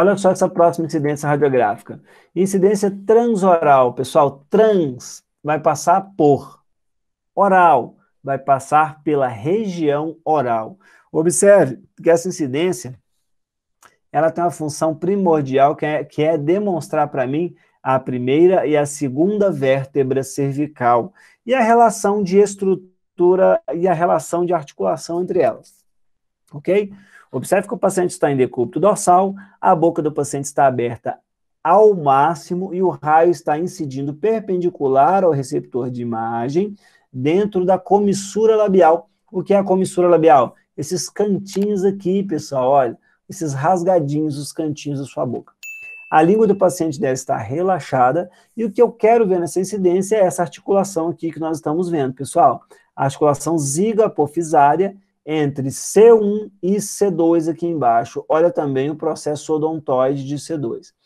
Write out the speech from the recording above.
Olha só essa próxima incidência radiográfica. Incidência transoral, pessoal. Trans vai passar por. Oral vai passar pela região oral. Observe que essa incidência ela tem uma função primordial que é, que é demonstrar para mim a primeira e a segunda vértebra cervical e a relação de estrutura e a relação de articulação entre elas ok? Observe que o paciente está em decúbito dorsal, a boca do paciente está aberta ao máximo e o raio está incidindo perpendicular ao receptor de imagem dentro da comissura labial. O que é a comissura labial? Esses cantinhos aqui, pessoal, olha, esses rasgadinhos, os cantinhos da sua boca. A língua do paciente deve estar relaxada e o que eu quero ver nessa incidência é essa articulação aqui que nós estamos vendo, pessoal. A articulação ziga apofisária entre C1 e C2 aqui embaixo. Olha também o processo odontoide de C2.